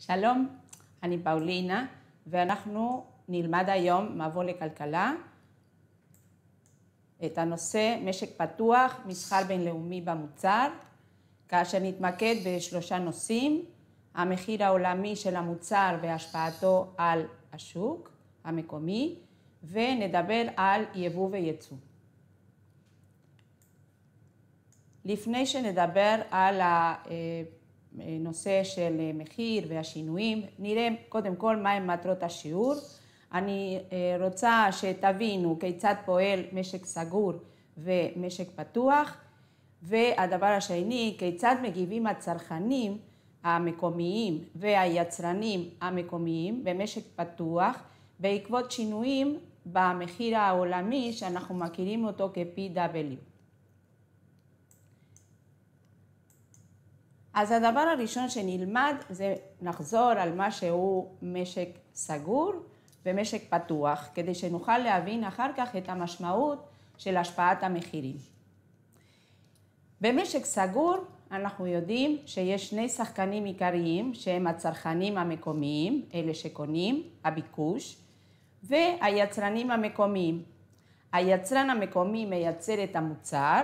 שלום, אני פאולינה, ואנחנו נלמד היום מבוא לכלכלה, את הנושא משק פתוח, מסחר בינלאומי במוצר, כאשר נתמקד בשלושה נושאים, המחיר העולמי של המוצר והשפעתו על השוק המקומי, ונדבר על יבוא וייצוא. לפני שנדבר על אה, הנושא של אה, מחיר והשינויים. נראה קודם כל מהם מטרות השיעור. אני אה, רוצה שתבינו כיצד פועל משק סגור ומשק פתוח. והדבר השני, כיצד מגיבים הצרכנים המקומיים והיצרנים המקומיים במשק פתוח בעקבות שינויים במחיר העולמי שאנחנו מכירים אותו כ-PW. אז הדבר הראשון שנלמד זה לחזור על מה שהוא משק סגור ומשק פתוח, כדי שנוכל להבין אחר כך את המשמעות של השפעת המחירים. במשק סגור אנחנו יודעים שיש שני שחקנים עיקריים שהם הצרכנים המקומיים, אלה שקונים, הביקוש, והיצרנים המקומיים. היצרן המקומי מייצר את המוצר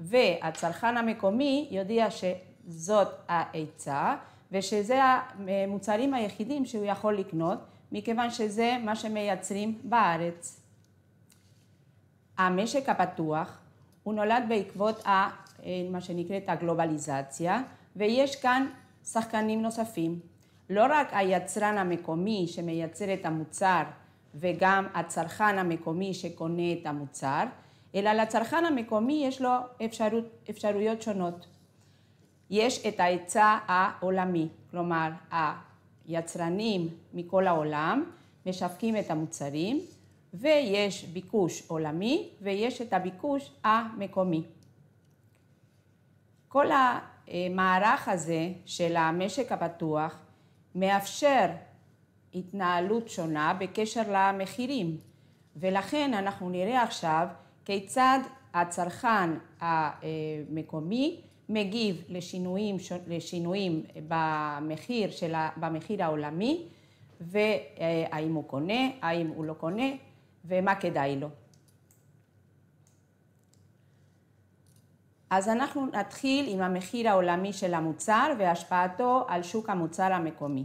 והצרכן המקומי יודע, ש... זאת ההיצע, ושזה המוצרים היחידים שהוא יכול לקנות, מכיוון שזה מה שמייצרים בארץ. המשק הפתוח, הוא נולד בעקבות ה, אה, מה שנקראת הגלובליזציה, ויש כאן שחקנים נוספים. לא רק היצרן המקומי שמייצר את המוצר וגם הצרכן המקומי שקונה את המוצר, אלא לצרכן המקומי יש לו אפשרות, אפשרויות שונות. יש את ההיצע העולמי, כלומר היצרנים מכל העולם משווקים את המוצרים ויש ביקוש עולמי ויש את הביקוש המקומי. כל המערך הזה של המשק הפתוח מאפשר התנהלות שונה בקשר למחירים, ולכן אנחנו נראה עכשיו כיצד הצרכן המקומי מגיב לשינויים, לשינויים במחיר, של, במחיר העולמי, והאם הוא קונה, האם הוא לא קונה, ומה כדאי לו. אז אנחנו נתחיל עם המחיר העולמי של המוצר והשפעתו על שוק המוצר המקומי.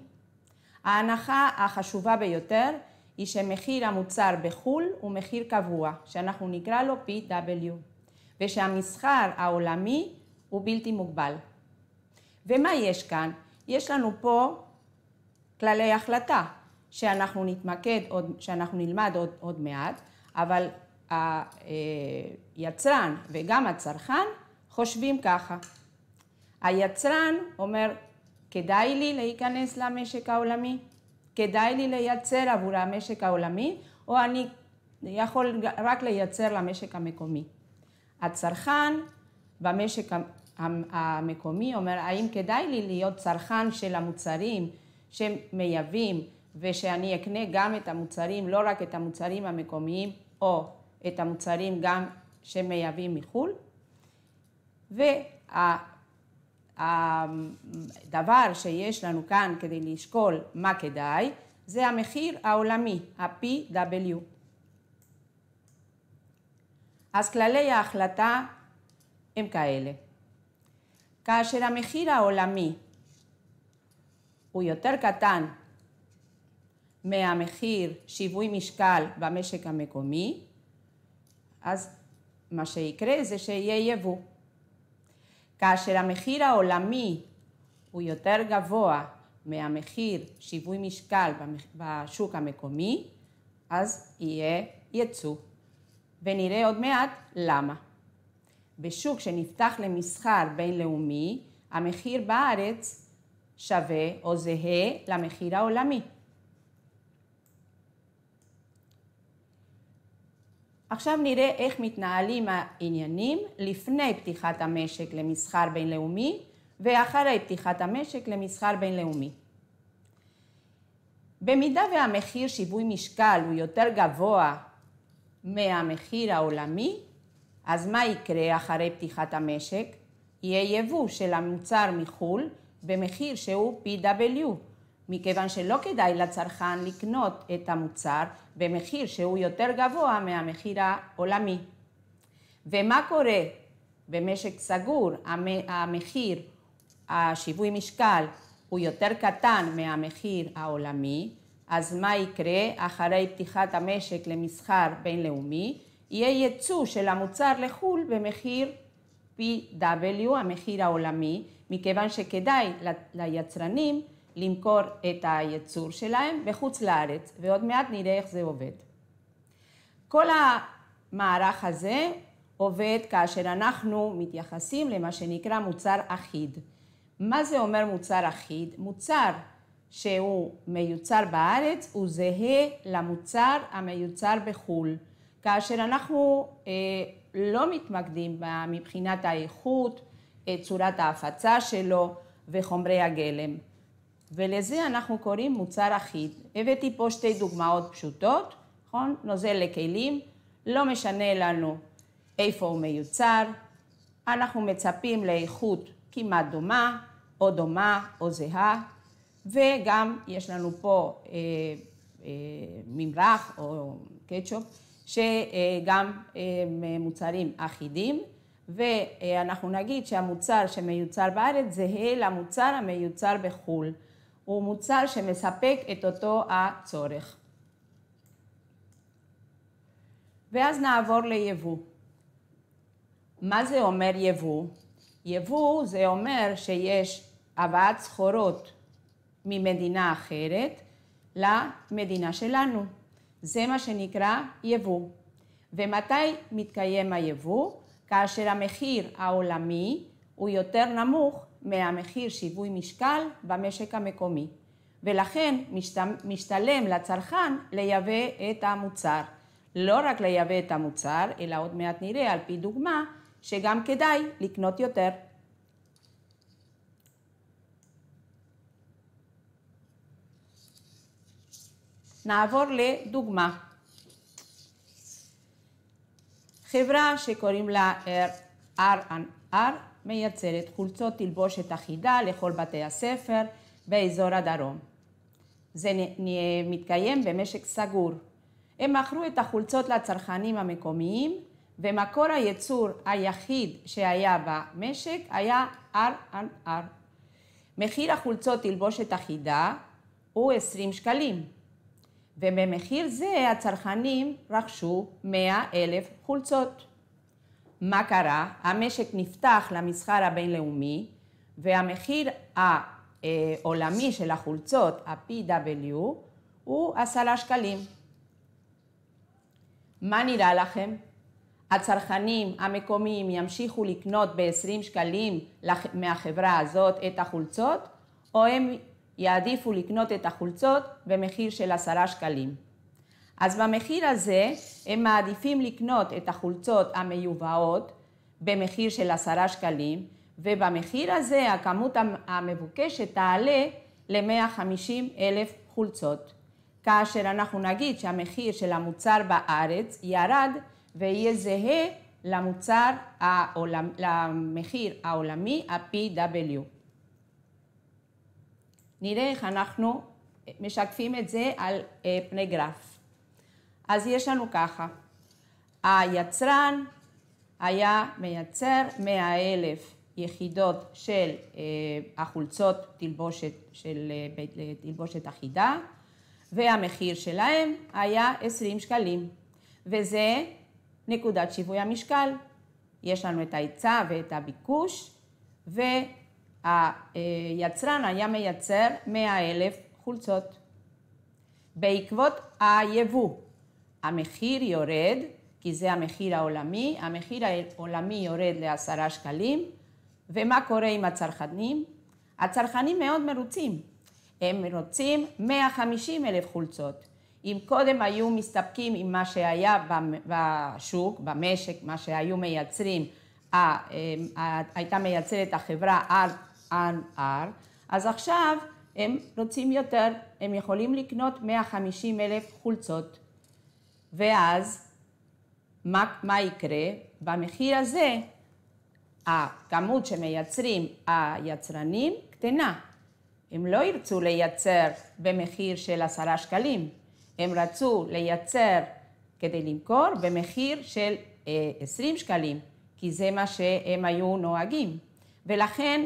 ההנחה החשובה ביותר היא שמחיר המוצר בחו"ל הוא מחיר קבוע, שאנחנו נקרא לו PW, ושהמסחר העולמי הוא בלתי מוגבל. ומה יש כאן? יש לנו פה כללי החלטה, שאנחנו נתמקד, עוד, שאנחנו נלמד עוד, עוד מעט, אבל היצרן אה, וגם הצרכן חושבים ככה. היצרן אומר, כדאי לי להיכנס למשק העולמי, כדאי לי לייצר עבור המשק העולמי, או אני יכול רק לייצר למשק המקומי. הצרכן במשק המקומי אומר, האם כדאי לי להיות צרכן של המוצרים שמייבאים ושאני אקנה גם את המוצרים, לא רק את המוצרים המקומיים, או את המוצרים גם שמייבאים מחו"ל. והדבר שיש לנו כאן כדי לשקול מה כדאי, זה המחיר העולמי, ה-PW. אז כללי ההחלטה הם כאלה. כאשר המחיר העולמי הוא יותר קטן מהמחיר שיווי משקל במשק המקומי, אז מה שיקרה זה שיהיה יבוא. כאשר המחיר העולמי הוא יותר גבוה מהמחיר שיווי משקל בשוק המקומי, אז יהיה יצוא. ונראה עוד מעט למה. בשוק שנפתח למסחר בינלאומי, המחיר בארץ שווה או זהה למחיר העולמי. עכשיו נראה איך מתנהלים העניינים לפני פתיחת המשק למסחר בינלאומי ואחרי פתיחת המשק למסחר בינלאומי. במידה והמחיר שיווי משקל הוא יותר גבוה מהמחיר העולמי, אז מה יקרה אחרי פתיחת המשק? יהיה יבוא של המוצר מחו"ל במחיר שהוא PW, מכיוון שלא כדאי לצרכן לקנות את המוצר במחיר שהוא יותר גבוה מהמחיר העולמי. ומה קורה במשק סגור? המחיר, השיווי משקל, הוא יותר קטן מהמחיר העולמי, אז מה יקרה אחרי פתיחת המשק למסחר בינלאומי? יהיה ייצוא של המוצר לחו"ל במחיר PW, המחיר העולמי, מכיוון שכדאי ליצרנים למכור את הייצור שלהם בחוץ לארץ, ועוד מעט נראה איך זה עובד. כל המערך הזה עובד כאשר אנחנו מתייחסים למה שנקרא מוצר אחיד. מה זה אומר מוצר אחיד? מוצר שהוא מיוצר בארץ הוא זהה למוצר המיוצר בחו"ל. כאשר אנחנו אה, לא מתמקדים מבחינת האיכות, אה, צורת ההפצה שלו וחומרי הגלם. ולזה אנחנו קוראים מוצר אחיד. הבאתי פה שתי דוגמאות פשוטות, נכון? נוזל לכלים, לא משנה לנו איפה הוא מיוצר, אנחנו מצפים לאיכות כמעט דומה, או דומה או זהה, וגם יש לנו פה אה, אה, ממרח או קטשופ שגם אה, מוצרים אחידים, ואנחנו נגיד שהמוצר שמיוצר בארץ זהה למוצר המיוצר בחו"ל. הוא מוצר שמספק את אותו הצורך. ואז נעבור ליבוא. מה זה אומר יבוא? יבוא זה אומר שיש הבאת סחורות ממדינה אחרת למדינה שלנו. זה מה שנקרא יבוא. ומתי מתקיים היבוא? כאשר המחיר העולמי הוא יותר נמוך מהמחיר שיווי משקל במשק המקומי, ולכן משתלם לצרכן לייבא את המוצר. לא רק לייבא את המוצר, אלא עוד מעט נראה על פי דוגמה, שגם כדאי לקנות יותר. נעבור לדוגמה. חברה שקוראים לה R&R מייצרת חולצות תלבושת אחידה לכל בתי הספר באזור הדרום. זה מתקיים במשק סגור. הם מכרו את החולצות לצרכנים המקומיים ומקור הייצור היחיד שהיה במשק היה R&R. מחיר החולצות תלבושת אחידה הוא 20 שקלים. ובמחיר זה הצרכנים רכשו 100 אלף חולצות. מה קרה? המשק נפתח למסחר הבינלאומי, והמחיר העולמי של החולצות, ה-PW, הוא עשרה שקלים. מה נראה לכם? הצרכנים המקומיים ימשיכו לקנות ב-20 שקלים מהחברה הזאת את החולצות, או הם יעדיפו לקנות את החולצות במחיר של עשרה שקלים. אז במחיר הזה הם מעדיפים לקנות את החולצות המיובאות במחיר של עשרה שקלים, ובמחיר הזה הכמות המבוקשת תעלה ל-150 אלף חולצות. כאשר אנחנו נגיד שהמחיר של המוצר בארץ ירד ויהיה זהה למוצר העולמי, למחיר העולמי, ה-PW. נראה איך אנחנו אה, משקפים את זה על אה, פני גרף. אז יש לנו ככה, היצרן היה מייצר 100,000 יחידות של אה, החולצות תלבושת, של תלבושת אחידה, והמחיר שלהם היה 20 שקלים, וזה נקודת שיווי המשקל. יש לנו את ההיצע ואת הביקוש, ו... היצרן היה מייצר 100 אלף חולצות. בעקבות היבוא, המחיר יורד, כי זה המחיר העולמי, המחיר העולמי יורד לעשרה שקלים, ומה קורה עם הצרכנים? הצרכנים מאוד מרוצים, הם רוצים 150 אלף חולצות. אם קודם היו מסתפקים עם מה שהיה בשוק, במשק, מה שהיו מייצרים, אה, הייתה מייצרת החברה עד R. אז עכשיו הם רוצים יותר, הם יכולים לקנות 150 אלף חולצות. ואז מה, מה יקרה? במחיר הזה הכמות שמייצרים היצרנים קטנה. הם לא ירצו לייצר במחיר של עשרה שקלים, הם רצו לייצר כדי למכור במחיר של אה, עשרים שקלים, כי זה מה שהם היו נוהגים. ולכן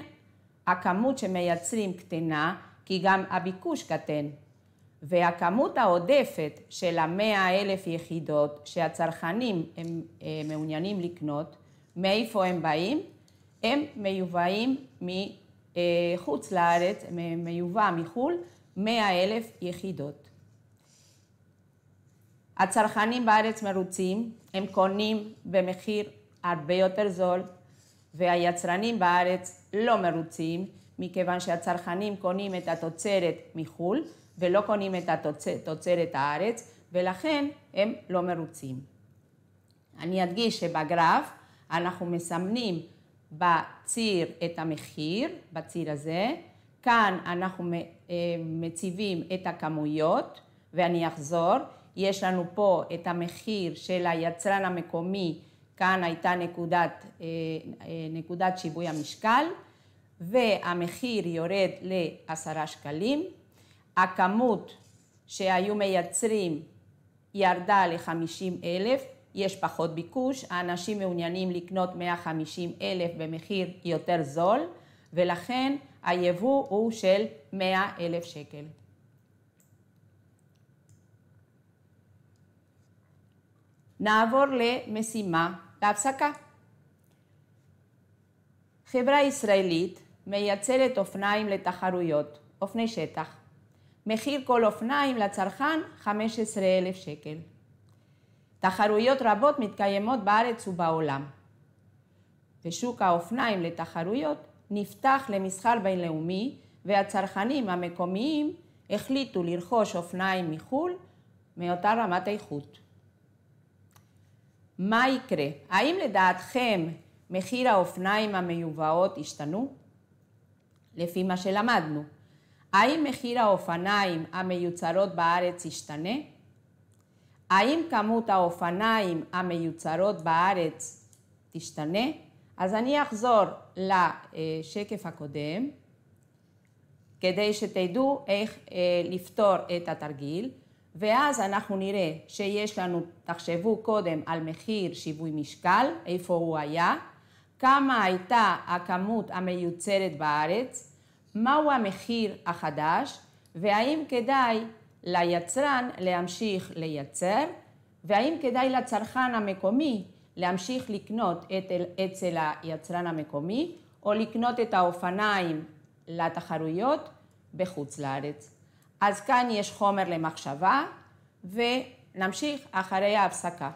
הכמות שמייצרים קטנה, כי גם הביקוש קטן, והכמות העודפת של המאה אלף יחידות שהצרכנים הם אה, מעוניינים לקנות, מאיפה הם באים? הם מיובאים מחוץ אה, לארץ, מיובא מחו"ל, מאה אלף יחידות. הצרכנים בארץ מרוצים, הם קונים במחיר הרבה יותר זול, והיצרנים בארץ לא מרוצים, מכיוון שהצרכנים קונים את התוצרת מחו"ל ולא קונים את תוצרת הארץ, ולכן הם לא מרוצים. אני אדגיש שבגרף אנחנו מסמנים בציר את המחיר, בציר הזה, כאן אנחנו אה, מציבים את הכמויות, ואני אחזור, יש לנו פה את המחיר של היצרן המקומי כאן הייתה נקודת, אה, אה, נקודת שיווי המשקל, והמחיר יורד לעשרה שקלים, הכמות שהיו מייצרים ירדה ל-50 אלף, יש פחות ביקוש, האנשים מעוניינים לקנות 150 אלף במחיר יותר זול, ולכן היבוא הוא של 100 אלף שקל. נעבור למשימה. להפסקה. חברה ישראלית מייצרת אופניים לתחרויות, אופני שטח. מחיר כל אופניים לצרכן 15,000 שקל. תחרויות רבות מתקיימות בארץ ובעולם. ושוק האופניים לתחרויות נפתח למסחר בינלאומי והצרכנים המקומיים החליטו לרכוש אופניים מחו"ל מאותה רמת איכות. מה יקרה? האם לדעתכם מחיר האופניים המיובאות השתנו? לפי מה שלמדנו. האם מחיר האופניים המיוצרות בארץ ישתנה? האם כמות האופניים המיוצרות בארץ תשתנה? אז אני אחזור לשקף הקודם, כדי שתדעו איך אה, לפתור את התרגיל. ואז אנחנו נראה שיש לנו, תחשבו קודם על מחיר שיווי משקל, איפה הוא היה, כמה הייתה הכמות המיוצרת בארץ, מהו המחיר החדש, והאם כדאי ליצרן להמשיך לייצר, והאם כדאי לצרכן המקומי להמשיך לקנות את, אצל היצרן המקומי, או לקנות את האופניים לתחרויות בחוץ לארץ. אז כאן יש חומר למחשבה, ונמשיך אחרי ההפסקה.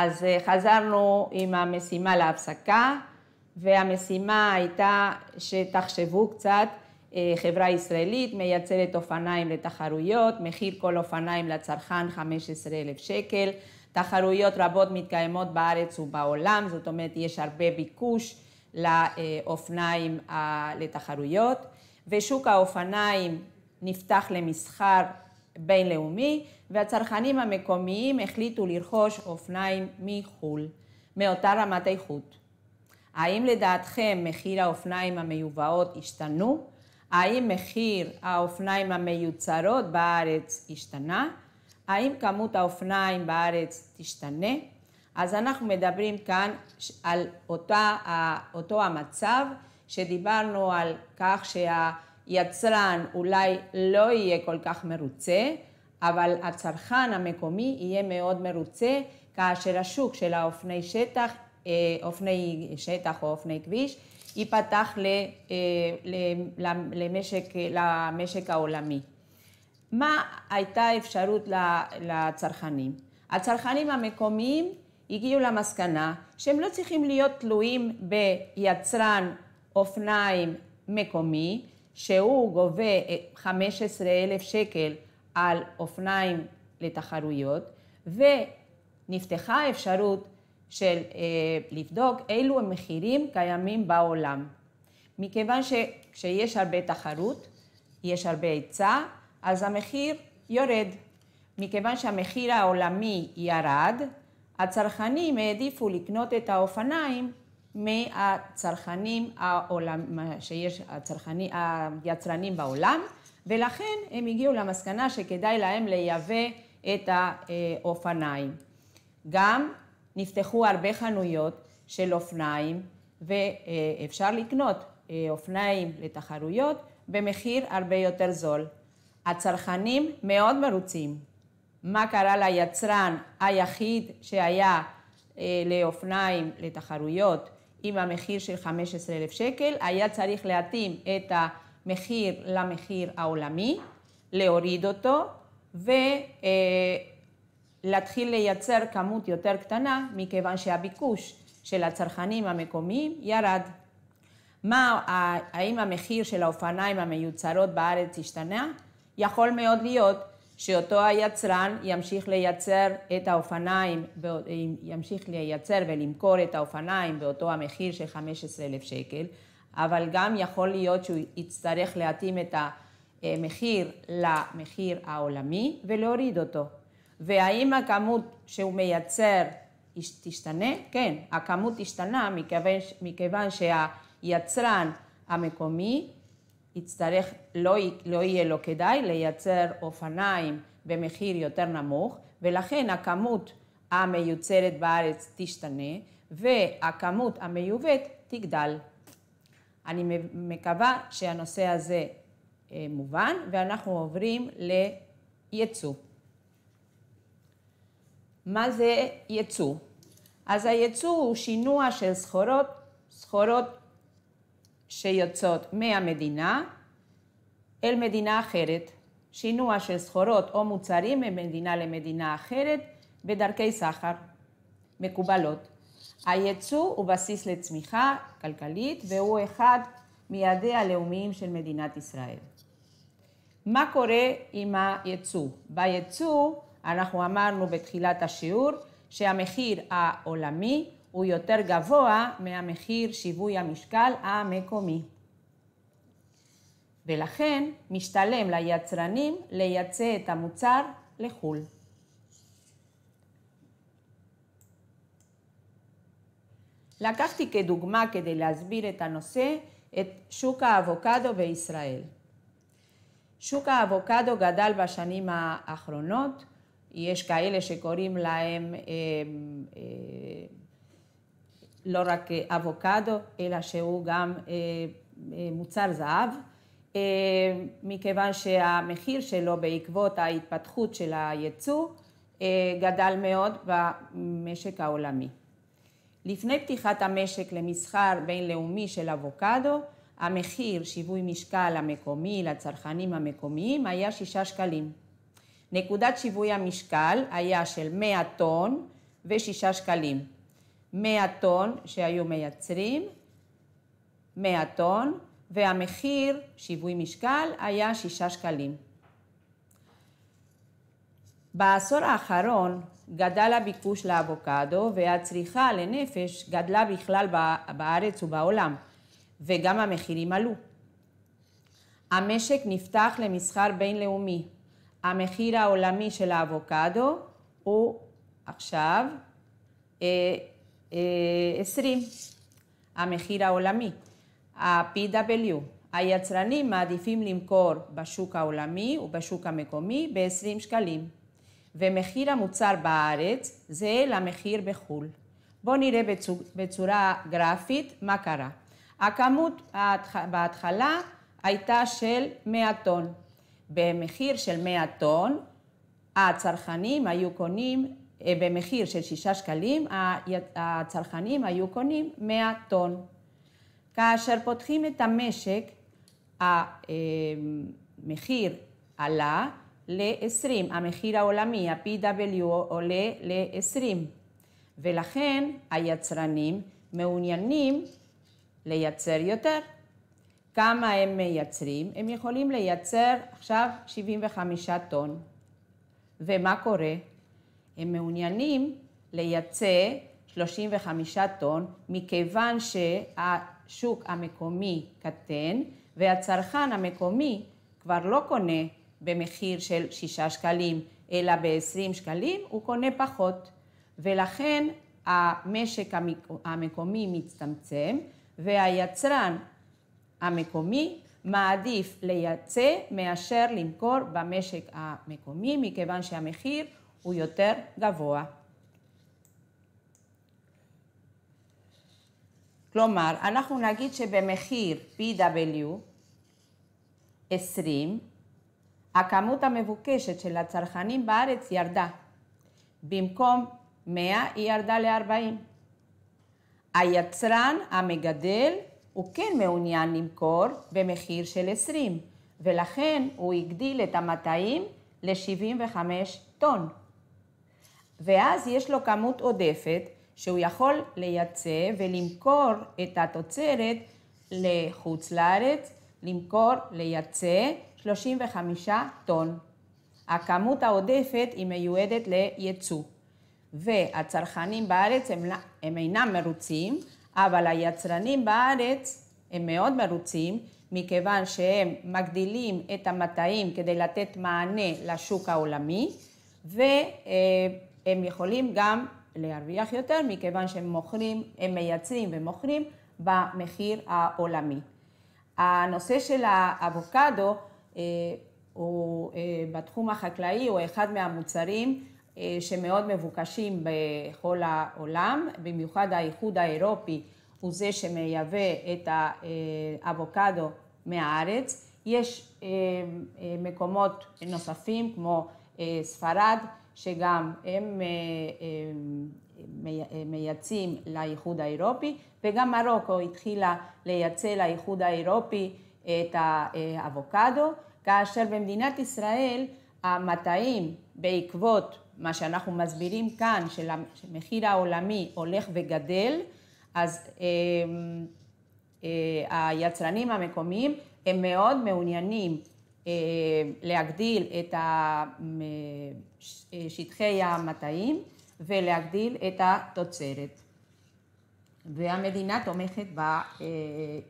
אז אה, חזרנו עם המשימה להפסקה, והמשימה הייתה שתחשבו קצת, אה, חברה ישראלית מייצרת אופניים לתחרויות, מחיר כל אופניים לצרכן 15,000 שקל, תחרויות רבות מתקיימות בארץ ובעולם, זאת אומרת יש הרבה ביקוש לאופניים אה, לתחרויות, ושוק האופניים נפתח למסחר בינלאומי, והצרכנים המקומיים החליטו לרכוש אופניים מחו"ל, מאותה רמת איכות. האם לדעתכם מחיר האופניים המיובאות השתנו? האם מחיר האופניים המיוצרות בארץ השתנה? האם כמות האופניים בארץ תשתנה? אז אנחנו מדברים כאן על אותה, אותו המצב שדיברנו על כך שהיצרן אולי לא יהיה כל כך מרוצה, אבל הצרכן המקומי יהיה מאוד מרוצה כאשר השוק של האופני שטח, אה, אופני שטח או אופני כביש ייפתח אה, למשק, למשק העולמי. מה הייתה האפשרות לצרכנים? הצרכנים המקומיים הגיעו למסקנה שהם לא צריכים להיות תלויים ביצרן אופניים מקומי שהוא גובה 15 אה, אלף שקל על אופניים לתחרויות, ונפתחה האפשרות של אה, לבדוק אילו המחירים קיימים בעולם. מכיוון שכשיש הרבה תחרות, יש הרבה היצע, אז המחיר יורד. מכיוון שהמחיר העולמי ירד, הצרכנים העדיפו לקנות את האופניים מהצרכנים העולם, שיש הצרכני, היצרנים בעולם, ולכן הם הגיעו למסקנה שכדאי להם לייבא את האופניים. גם נפתחו הרבה חנויות של אופניים, ואפשר לקנות אה, אופניים לתחרויות במחיר הרבה יותר זול. הצרכנים מאוד מרוצים. מה קרה ליצרן היחיד שהיה אה, לאופניים לתחרויות עם המחיר של 15,000 שקל, היה צריך להתאים את ה... מחיר למחיר העולמי, להוריד אותו ולהתחיל אה, לייצר כמות יותר קטנה, מכיוון שהביקוש של הצרכנים המקומיים ירד. מה, האם המחיר של האופניים המיוצרות בארץ השתנה? יכול מאוד להיות שאותו היצרן ימשיך לייצר את האופניים, ימשיך לייצר ולמכור את האופניים באותו המחיר של 15,000 שקל, אבל גם יכול להיות שהוא יצטרך להתאים את המחיר למחיר העולמי ולהוריד אותו. והאם הכמות שהוא מייצר תשתנה? כן, הכמות השתנה מכיוון, מכיוון שהיצרן המקומי יצטרך, לא, לא יהיה לו כדאי לייצר אופניים במחיר יותר נמוך, ולכן הכמות המיוצרת בארץ תשתנה והכמות המיובאת תגדל. אני מקווה שהנושא הזה אה, מובן, ואנחנו עוברים ליצוא. מה זה ייצוא? אז הייצוא הוא שינוע של סחורות, סחורות שיוצאות מהמדינה אל מדינה אחרת. שינוע של סחורות או מוצרים ממדינה למדינה אחרת בדרכי סחר מקובלות. הייצוא הוא בסיס לצמיחה כלכלית והוא אחד מיעדי הלאומיים של מדינת ישראל. מה קורה עם הייצוא? בייצוא אנחנו אמרנו בתחילת השיעור שהמחיר העולמי הוא יותר גבוה מהמחיר שיווי המשקל המקומי. ולכן משתלם ליצרנים לייצא את המוצר לחו"ל. לקחתי כדוגמה כדי להסביר את הנושא את שוק האבוקדו בישראל. שוק האבוקדו גדל בשנים האחרונות, יש כאלה שקוראים להם אה, אה, לא רק אבוקדו, אלא שהוא גם אה, אה, מוצר זהב, אה, מכיוון שהמחיר שלו בעקבות ההתפתחות של הייצוא אה, גדל מאוד במשק העולמי. לפני פתיחת המשק למסחר בינלאומי של אבוקדו, המחיר שיווי משקל המקומי לצרכנים המקומיים היה שישה שקלים. נקודת שיווי המשקל היה של 100 טון ו שקלים. 100 טון שהיו מייצרים, 100 טון, והמחיר, שיווי משקל, היה שישה שקלים. בעשור האחרון גדל הביקוש לאבוקדו והצריכה לנפש גדלה בכלל בארץ ובעולם, וגם המחירים עלו. המשק נפתח למסחר בינלאומי. המחיר העולמי של האבוקדו הוא עכשיו 20, אה, אה, המחיר העולמי, ה-PW. היצרנים מעדיפים למכור בשוק העולמי ובשוק המקומי ב-20 שקלים. ומחיר המוצר בארץ זהה למחיר בחו"ל. בואו נראה בצורה גרפית מה קרה. הכמות בהתחלה הייתה של 100 טון. במחיר של 100 טון, הצרכנים היו קונים, אה, במחיר של 6 שקלים, הצרכנים היו קונים 100 טון. כאשר פותחים את המשק, המחיר אה, עלה ל-20. המחיר העולמי, ה-PW עולה ל-20. ולכן היצרנים מעוניינים לייצר יותר. כמה הם מייצרים? הם יכולים לייצר עכשיו 75 טון. ומה קורה? הם מעוניינים לייצא 35 טון, מכיוון שהשוק המקומי קטן והצרכן המקומי כבר לא קונה במחיר של שישה שקלים, אלא ב-20 שקלים, הוא קונה פחות. ולכן המשק המקומי מצטמצם, והיצרן המקומי מעדיף לייצא מאשר למכור במשק המקומי, מכיוון שהמחיר הוא יותר גבוה. כלומר, אנחנו נגיד שבמחיר PW 20, הכמות המבוקשת של הצרכנים בארץ ירדה. במקום 100 היא ירדה ל-40. היצרן המגדל הוא כן מעוניין למכור במחיר של 20, ולכן הוא הגדיל את המטעים ל-75 טון. ואז יש לו כמות עודפת שהוא יכול לייצא ולמכור את התוצרת לחוץ לארץ, למכור, לייצא, 35 טון. הכמות העודפת היא מיועדת לייצוא, והצרכנים בארץ הם, לא- הם אינם מרוצים, אבל היצרנים בארץ הם מאוד מרוצים, מכיוון שהם מגדילים את המטעים כדי לתת מענה לשוק העולמי, והם יכולים גם להרוויח יותר, מכיוון שהם מוכרים, הם מייצרים ומוכרים במחיר העולמי. הנושא של האבוקדו אה, הוא אה, בתחום החקלאי, הוא אחד מהמוצרים אה, שמאוד מבוקשים בכל העולם, במיוחד האיחוד האירופי הוא זה שמייבא את האבוקדו מהארץ. יש מקומות נוספים כמו ספרד, שגם הם מייצאים לאיחוד האירופי, וגם מרוקו התחילה לייצא לאיחוד האירופי את האבוקדו, כאשר במדינת ישראל המטעים בעקבות מה שאנחנו מסבירים כאן, שהמחיר העולמי הולך וגדל, אז אה, אה, היצרנים המקומיים הם מאוד מעוניינים אה, להגדיל את שטחי המטעים ולהגדיל את התוצרת. והמדינה תומכת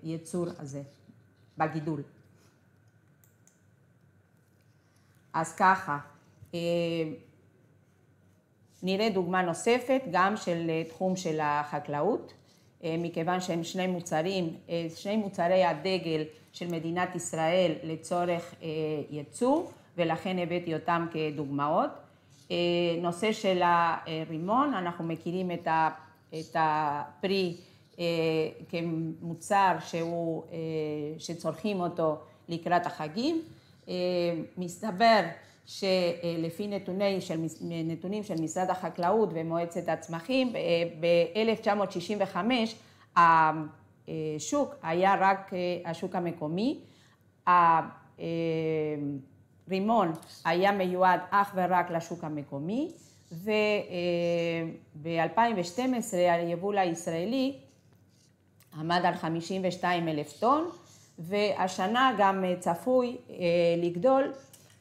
בייצור הזה. בגידול. אז ככה, אה, נראה דוגמה נוספת גם של אה, תחום של החקלאות, אה, מכיוון שהם שני מוצרים, שני מוצרי הדגל של מדינת ישראל לצורך ייצוא, ולכן הבאתי אותם כדוגמאות. נושא של הרימון, אנחנו מכירים את הפרי אה, כמוצר שהוא, אה, שצורכים אותו לקראת החגים. אה, מסתבר שלפי נתוני של, נתונים של משרד החקלאות ומועצת הצמחים, ב-1965 השוק היה רק השוק המקומי. הרימון היה מיועד אך ורק לשוק המקומי, וב-2012 היבול הישראלי עמד על 52 אלף טון, והשנה גם אה, צפוי אה, לגדול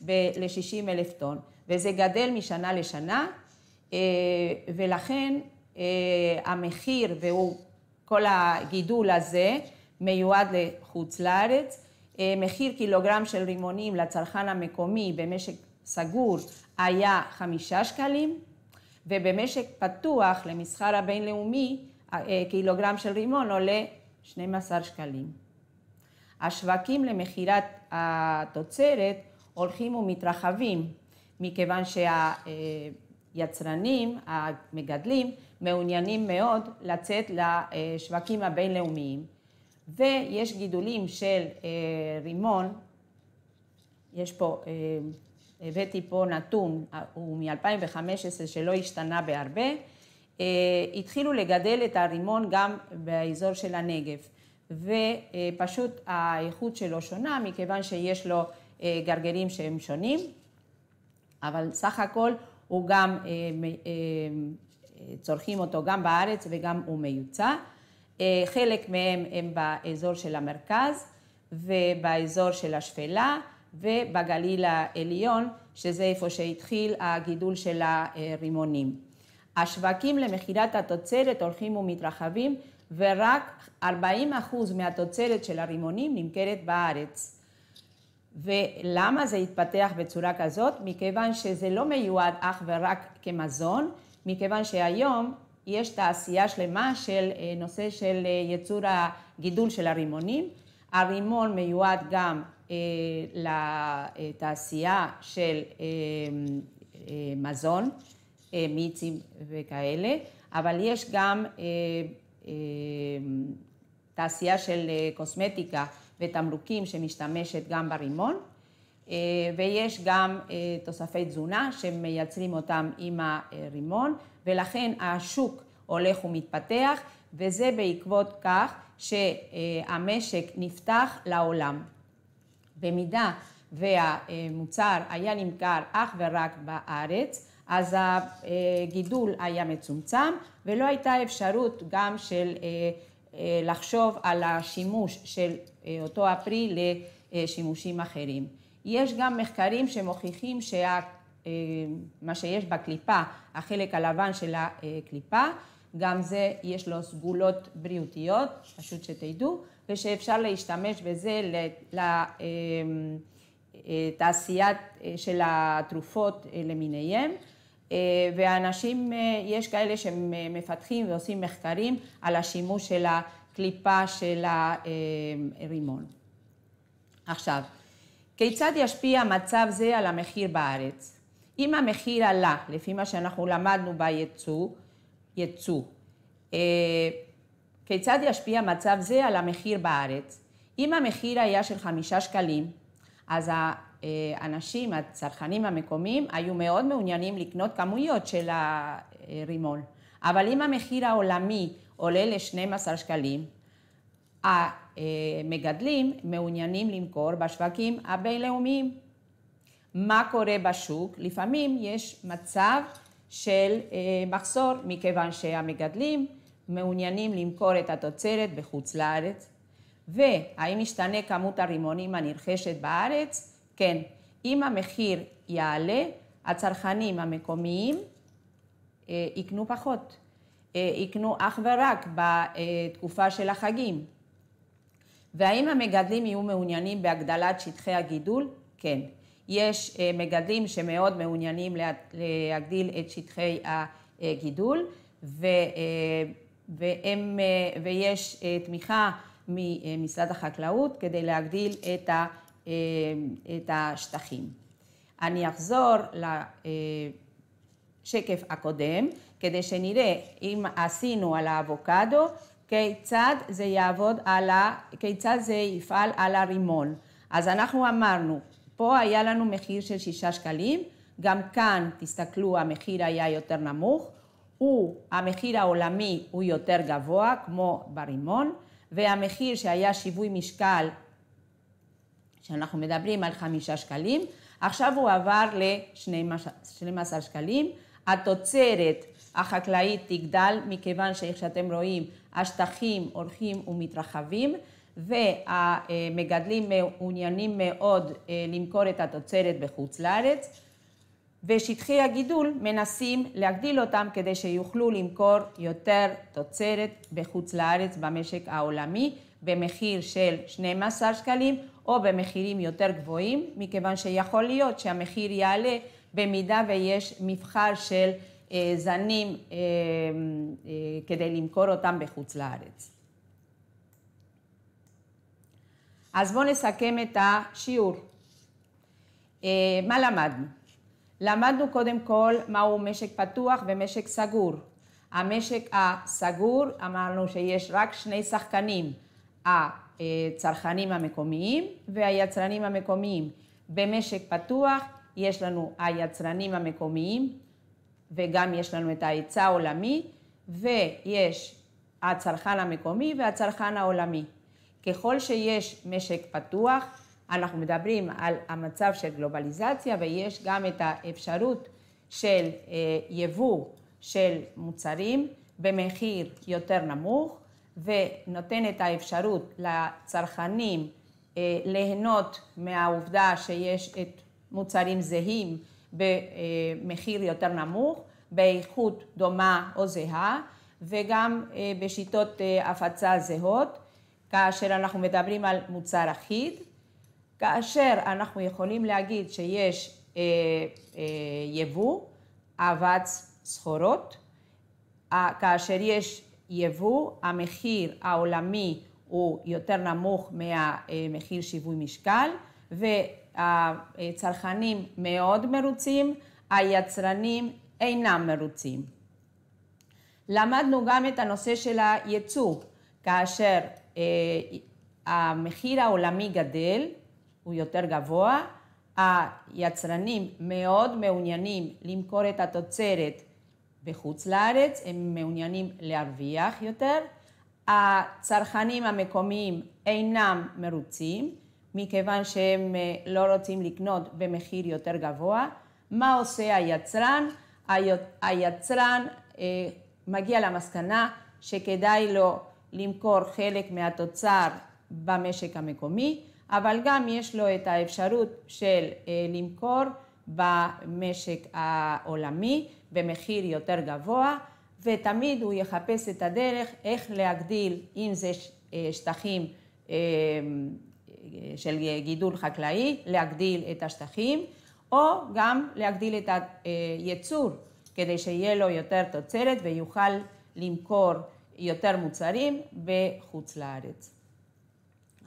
ל-60 אלף טון, וזה גדל משנה לשנה, אה, ולכן המחיר והוא כל הגידול הזה מיועד לחוץ לארץ. מחיר קילוגרם של רימונים לצרכן המקומי במשק סגור היה חמישה שקלים, ובמשק פתוח למסחר הבינלאומי אה, קילוגרם של רימון עולה 12 שקלים. השווקים למכירת התוצרת הולכים ומתרחבים, מכיוון שהיצרנים, אה, המגדלים, מעוניינים מאוד לצאת לשווקים הבינלאומיים, ויש גידולים של אה, רימון, יש פה, הבאתי פה נתון, הוא מ-2015 שלא השתנה בהרבה, אה, התחילו לגדל את הרימון גם באזור של הנגב, ופשוט האיכות שלו שונה מכיוון שיש לו אה, גרגרים שהם שונים, אבל סך הכל הוא גם, אה, צורכים אותו גם בארץ וגם הוא מיוצא. חלק מהם הם באזור של המרכז ובאזור של השפלה ובגליל העליון, שזה איפה שהתחיל הגידול של הרימונים. השווקים למכירת התוצרת הולכים ומתרחבים, ורק 40% מהתוצרת של הרימונים נמכרת בארץ. ולמה זה התפתח בצורה כזאת? מכיוון שזה לא מיועד אך ורק כמזון, מכיוון שהיום יש תעשייה שלמה של אה, נושא של אה, ייצור הגידול של הרימונים. הרימון מיועד גם אה, לתעשייה של אה, אה, מזון, אה, מיצים וכאלה, אבל יש גם אה, אה, תעשייה של קוסמטיקה ותמרוקים שמשתמשת גם ברימון, ויש גם תוספי תזונה שמייצרים אותם עם הרימון, ולכן השוק הולך ומתפתח, וזה בעקבות כך שהמשק נפתח לעולם. במידה והמוצר היה נמכר אך ורק בארץ, אז הגידול היה מצומצם ולא הייתה אפשרות גם של אה, אה, לחשוב על השימוש של אה, אותו הפרי לשימושים אחרים. יש גם מחקרים שמוכיחים שמה שיש בקליפה, החלק הלבן של הקליפה, גם זה יש לו סגולות בריאותיות, פשוט שתדעו, ושאפשר להשתמש בזה לתעשיית של התרופות למיניהן. אה, ואנשים, אה, יש כאלה שמפתחים אה, ועושים מחקרים על השימוש של הקליפה של הרימון. עכשיו, כיצד ישפיע מצב זה על המחיר בארץ? אם המחיר עלה, לפי מה שאנחנו למדנו בייצוא, ייצוא, כיצד ישפיע מצב זה על המחיר בארץ? אם המחיר היה של חמישה שקלים, אז האנשים, הצרכנים המקומיים, היו מאוד מעוניינים לקנות כמויות של הרימון. אבל אם המחיר העולמי עולה ל-12 שקלים, המגדלים מעוניינים למכור בשווקים הבינלאומיים. מה קורה בשוק? לפעמים יש מצב של אה, מחסור, מכיוון שהמגדלים מעוניינים למכור את התוצרת בחוץ לארץ, והאם משתנה כמות הרימונים הנרכשת בארץ? כן, אם המחיר יעלה, הצרכנים המקומיים אה, יקנו פחות, אה, יקנו אך ורק בתקופה של החגים. והאם המגדלים יהיו מעוניינים בהגדלת שטחי הגידול? כן. יש אה, מגדלים שמאוד מעוניינים להגדיל את שטחי הגידול, ו, והם, ויש תמיכה ממשרד החקלאות כדי להגדיל את אה, את השטחים. אני אחזור לשקף אה, הקודם, כדי שנראה אם עשינו על האבוקדו, כיצד זה יעבוד על ה... כיצד זה יפעל על הרימון. אז אנחנו אמרנו, פה היה לנו מחיר של שישה שקלים, גם כאן, תסתכלו, המחיר היה יותר נמוך, הוא, המחיר העולמי הוא יותר גבוה, כמו ברימון, והמחיר שהיה שיווי משקל שאנחנו מדברים על חמישה שקלים, עכשיו הוא עבר ל-12 שקלים. התוצרת החקלאית תגדל, מכיוון שאיך שאתם רואים, השטחים הולכים ומתרחבים, והמגדלים מעוניינים מאוד אה, למכור את התוצרת בחוץ לארץ, ושטחי הגידול מנסים להגדיל אותם כדי שיוכלו למכור יותר תוצרת בחוץ לארץ במשק העולמי במחיר של 12 שקלים או במחירים יותר גבוהים, מכיוון שיכול להיות שהמחיר יעלה במידה ויש מבחר של אה, זנים אה, אה, כדי למכור אותם בחוץ לארץ. אז בואו נסכם את השיעור. מה למדנו? למדנו קודם כל מהו משק פתוח ומשק סגור. המשק הסגור, אמרנו שיש רק שני שחקנים, הצרכנים המקומיים והיצרנים המקומיים. במשק פתוח יש לנו היצרנים המקומיים וגם יש לנו את ההיצע העולמי ויש הצרכן המקומי והצרכן העולמי. ככל שיש משק פתוח, אנחנו מדברים על המצב של גלובליזציה ויש גם את האפשרות של אה, יבוא של מוצרים במחיר יותר נמוך ונותן את האפשרות לצרכנים אה, ליהנות מהעובדה שיש את מוצרים זהים במחיר יותר נמוך, באיכות דומה או זהה, וגם אה, בשיטות אה, הפצה זהות, כאשר אנחנו מדברים על מוצר אחיד, כאשר אנחנו יכולים להגיד שיש יבוא, אבץ סחורות, כאשר יש יבוא, המחיר העולמי הוא יותר נמוך מהמחיר שיווי משקל, והצרכנים מאוד מרוצים, היצרנים אינם מרוצים. למדנו גם את הנושא של הייצוא, כאשר אה, המחיר העולמי גדל, הוא יותר גבוה, היצרנים מאוד מעוניינים למכור את התוצרת בחוץ לארץ, הם מעוניינים להרוויח יותר. הצרכנים המקומיים אינם מרוצים, מכיוון שהם אה, לא רוצים לקנות במחיר יותר גבוה. מה עושה היצרן? היצרן אה, מגיע למסקנה שכדאי לו למכור חלק מהתוצר במשק המקומי, אבל גם יש לו את האפשרות של אה, למכור במשק העולמי. במחיר יותר גבוה, ותמיד הוא יחפש את הדרך איך להגדיל, אם זה אה, שטחים אה, של גידול חקלאי, להגדיל את השטחים, או גם להגדיל את הייצור, אה, כדי שיהיה לו יותר תוצרת ויוכל למכור יותר מוצרים בחוץ לארץ.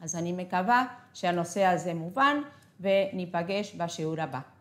אז אני מקווה שהנושא הזה מובן וניפגש בשיעור הבא.